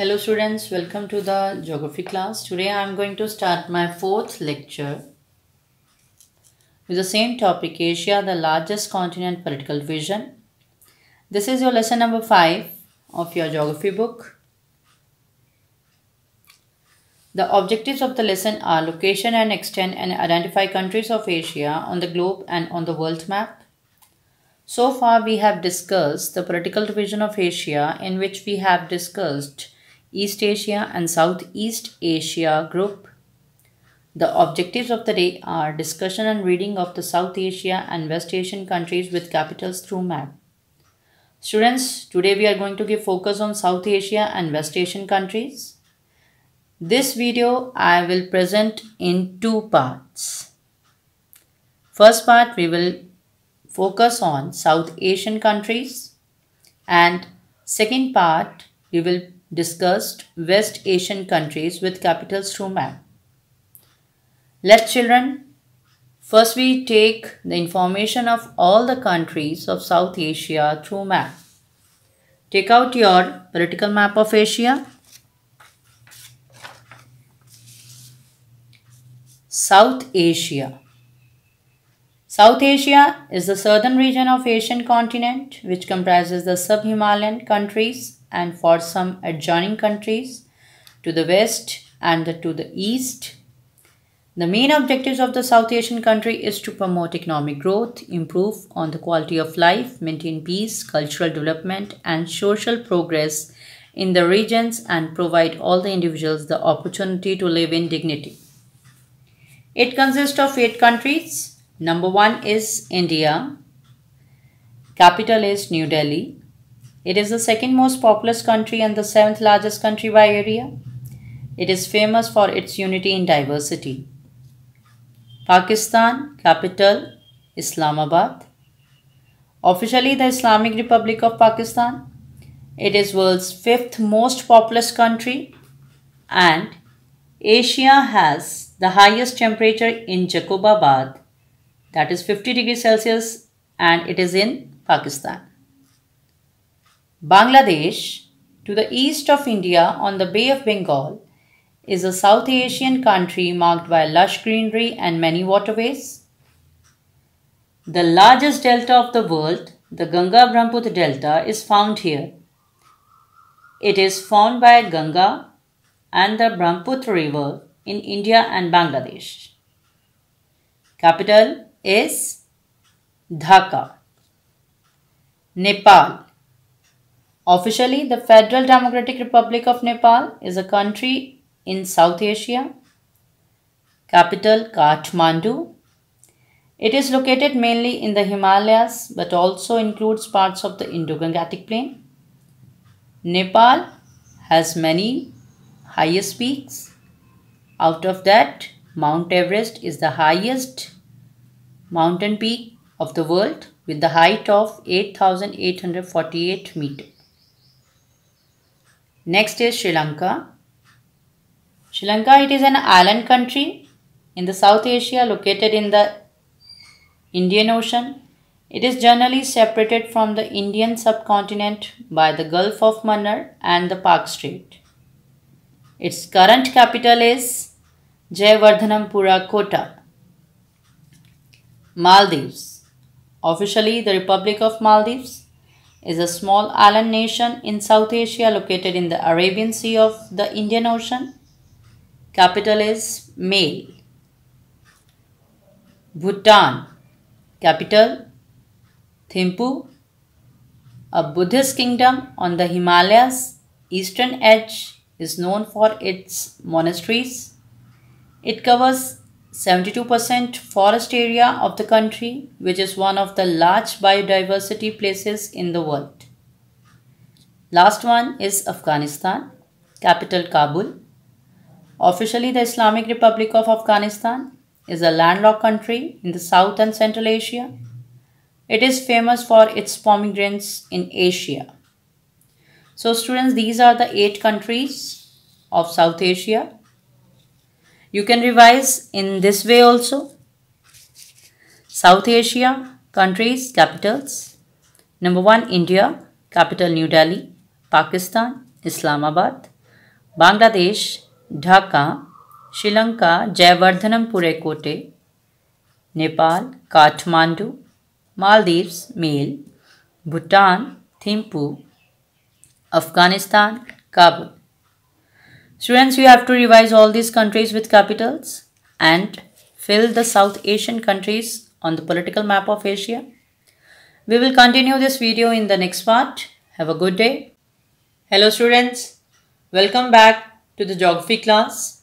Hello students, welcome to the geography class. Today I am going to start my fourth lecture with the same topic Asia, the largest continent political vision. This is your lesson number 5 of your geography book. The objectives of the lesson are location and extent and identify countries of Asia on the globe and on the world map. So far we have discussed the political division of Asia in which we have discussed East Asia and Southeast Asia group. The objectives of the day are discussion and reading of the South Asia and West Asian countries with capitals through map. Students, today we are going to give focus on South Asia and West Asian countries. This video I will present in two parts. First part we will focus on South Asian countries and second part we will discussed West Asian countries with capitals through map. let children, first we take the information of all the countries of South Asia through map. Take out your political map of Asia. South Asia. South Asia is the southern region of Asian continent which comprises the sub-Himalayan countries and for some adjoining countries to the west and the, to the east. The main objectives of the South Asian country is to promote economic growth, improve on the quality of life, maintain peace, cultural development and social progress in the regions and provide all the individuals the opportunity to live in dignity. It consists of eight countries. Number one is India. Capital is New Delhi. It is the second most populous country and the seventh largest country by area. It is famous for its unity in diversity. Pakistan, capital, Islamabad. Officially the Islamic Republic of Pakistan. It is world's fifth most populous country and Asia has the highest temperature in Jacobabad that is 50 degrees Celsius and it is in Pakistan. Bangladesh, to the east of India on the Bay of Bengal, is a South Asian country marked by lush greenery and many waterways. The largest delta of the world, the Ganga Brahmaputra Delta, is found here. It is formed by Ganga and the Brahmaputra River in India and Bangladesh. Capital is Dhaka. Nepal Officially, the Federal Democratic Republic of Nepal is a country in South Asia. Capital Kathmandu. It is located mainly in the Himalayas but also includes parts of the Indo-Gangetic Plain. Nepal has many highest peaks. Out of that, Mount Everest is the highest mountain peak of the world with the height of 8,848 meters. Next is Sri Lanka. Sri Lanka, it is an island country in the South Asia located in the Indian Ocean. It is generally separated from the Indian subcontinent by the Gulf of Mannar and the Park Strait. Its current capital is Jayavardhanampura Kota. Maldives. Officially, the Republic of Maldives is a small island nation in South Asia located in the Arabian Sea of the Indian Ocean. Capital is Male. Bhutan. Capital Thimphu. A Buddhist kingdom on the Himalayas eastern edge is known for its monasteries. It covers 72% forest area of the country, which is one of the large biodiversity places in the world. Last one is Afghanistan, capital Kabul. Officially, the Islamic Republic of Afghanistan is a landlocked country in the South and Central Asia. It is famous for its pomegranates in Asia. So students, these are the eight countries of South Asia you can revise in this way also. South Asia, countries, capitals. Number 1, India, capital New Delhi. Pakistan, Islamabad. Bangladesh, Dhaka. Sri Lanka, Jayavardhanampurai Kote. Nepal, Kathmandu. Maldives, Male. Bhutan, Thimphu. Afghanistan, Kabul. Students, you have to revise all these countries with capitals and fill the South Asian countries on the political map of Asia. We will continue this video in the next part. Have a good day. Hello students, welcome back to the geography class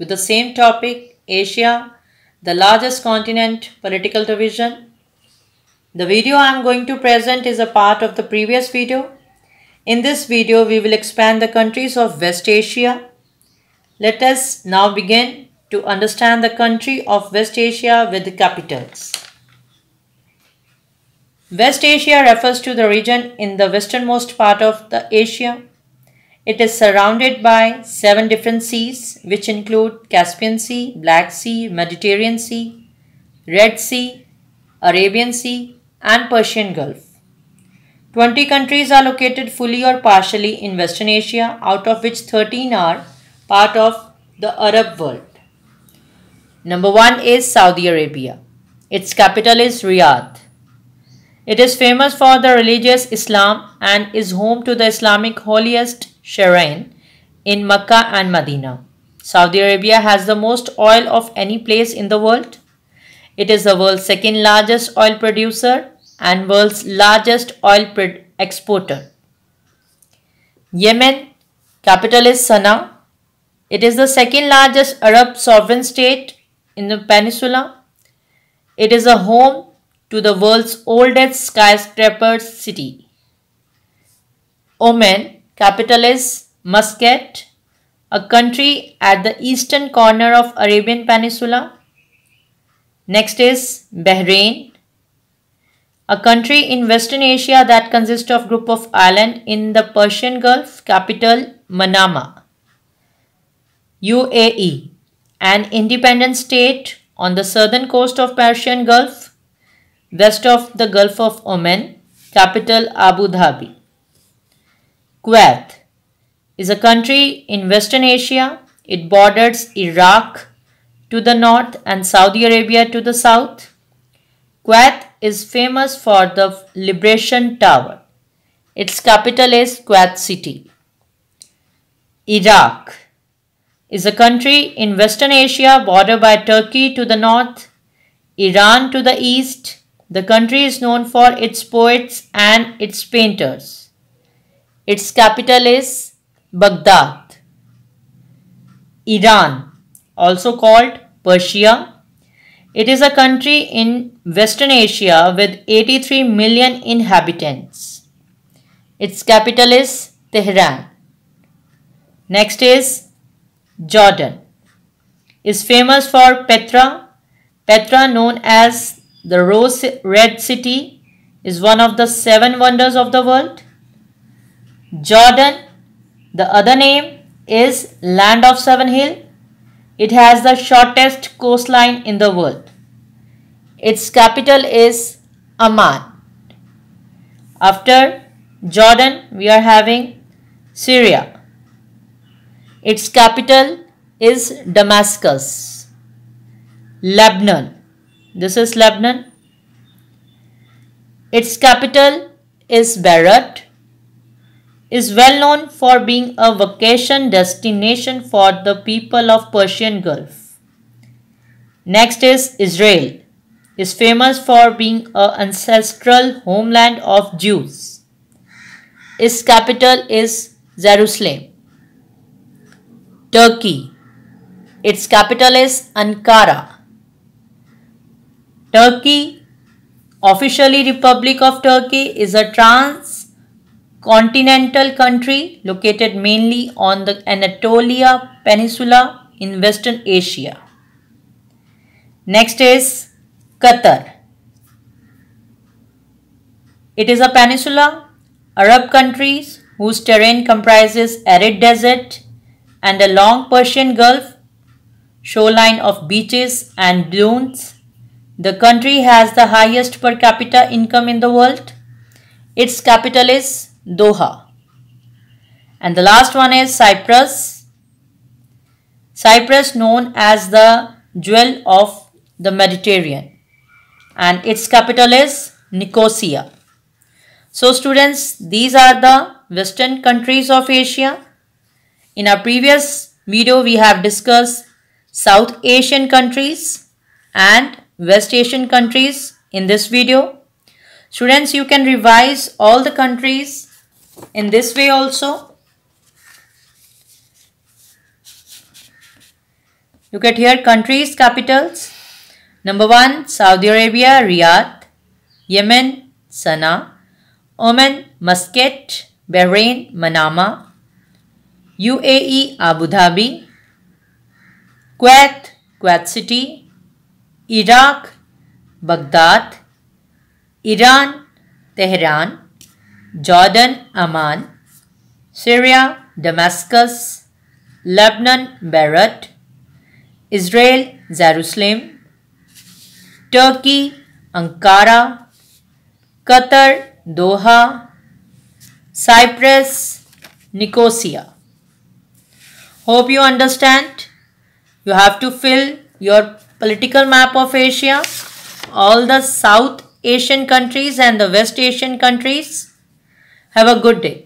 with the same topic Asia, the largest continent political division. The video I am going to present is a part of the previous video in this video, we will expand the countries of West Asia. Let us now begin to understand the country of West Asia with the capitals. West Asia refers to the region in the westernmost part of the Asia. It is surrounded by seven different seas which include Caspian Sea, Black Sea, Mediterranean Sea, Red Sea, Arabian Sea and Persian Gulf. 20 countries are located fully or partially in Western Asia, out of which 13 are part of the Arab world. Number 1 is Saudi Arabia. Its capital is Riyadh. It is famous for the religious Islam and is home to the Islamic holiest shrine in Mecca and Medina. Saudi Arabia has the most oil of any place in the world. It is the world's second largest oil producer and world's largest oil exporter. Yemen, capital is Sana'a. It is the second largest Arab sovereign state in the peninsula. It is a home to the world's oldest skyscraper city. Oman, capital is Muscat, a country at the eastern corner of Arabian Peninsula. Next is Bahrain, a country in Western Asia that consists of group of island in the Persian Gulf, capital Manama. UAE, an independent state on the southern coast of Persian Gulf, west of the Gulf of Oman, capital Abu Dhabi. Kuwait is a country in Western Asia. It borders Iraq to the north and Saudi Arabia to the south. Kuwait is famous for the Liberation Tower. Its capital is Kuwait City. Iraq is a country in Western Asia bordered by Turkey to the north, Iran to the east. The country is known for its poets and its painters. Its capital is Baghdad. Iran, also called Persia, it is a country in Western Asia with 83 million inhabitants. Its capital is Tehran. Next is Jordan. Is famous for Petra. Petra known as the Rose Red City is one of the seven wonders of the world. Jordan, the other name is Land of Seven Hills. It has the shortest coastline in the world. Its capital is Amman. After Jordan, we are having Syria. Its capital is Damascus. Lebanon. This is Lebanon. Its capital is Beirut is well known for being a vacation destination for the people of Persian Gulf. Next is Israel is famous for being an ancestral homeland of Jews. Its capital is Jerusalem. Turkey. Its capital is Ankara. Turkey, officially Republic of Turkey, is a trans continental country located mainly on the Anatolia Peninsula in Western Asia. Next is Qatar. It is a peninsula, Arab countries whose terrain comprises arid desert and a long Persian Gulf, shoreline of beaches and dunes. The country has the highest per capita income in the world. Its capital is Doha. And the last one is Cyprus. Cyprus known as the jewel of the Mediterranean and its capital is Nicosia. So students, these are the western countries of Asia. In our previous video, we have discussed South Asian countries and West Asian countries in this video. Students, you can revise all the countries in this way also. Look at here countries, capitals. Number 1 Saudi Arabia, Riyadh. Yemen, Sana'a. Oman, Muscat. Bahrain, Manama. UAE, Abu Dhabi. Kuwait, Kuwait City. Iraq, Baghdad. Iran, Tehran. Jordan Amman, Syria Damascus, Lebanon Beirut, Israel Jerusalem, Turkey Ankara, Qatar Doha, Cyprus Nicosia. Hope you understand. You have to fill your political map of Asia, all the South Asian countries and the West Asian countries. Have a good day.